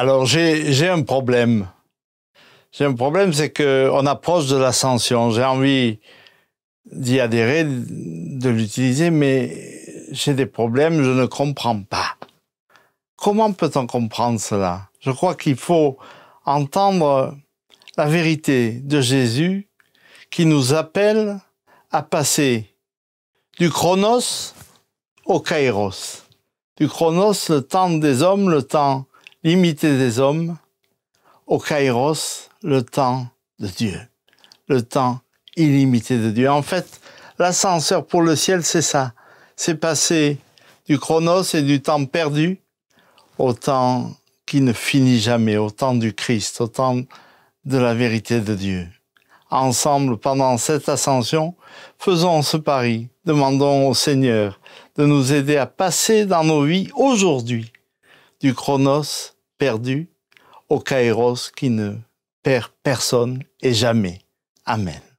Alors, j'ai un problème. J'ai un problème, c'est qu'on approche de l'ascension. J'ai envie d'y adhérer, de l'utiliser, mais j'ai des problèmes, je ne comprends pas. Comment peut-on comprendre cela Je crois qu'il faut entendre la vérité de Jésus qui nous appelle à passer du chronos au kairos. Du chronos, le temps des hommes, le temps l'imité des hommes, au kairos, le temps de Dieu, le temps illimité de Dieu. En fait, l'ascenseur pour le ciel, c'est ça. C'est passer du chronos et du temps perdu au temps qui ne finit jamais, au temps du Christ, au temps de la vérité de Dieu. Ensemble, pendant cette ascension, faisons ce pari, demandons au Seigneur de nous aider à passer dans nos vies aujourd'hui du chronos perdu au kairos qui ne perd personne et jamais. Amen.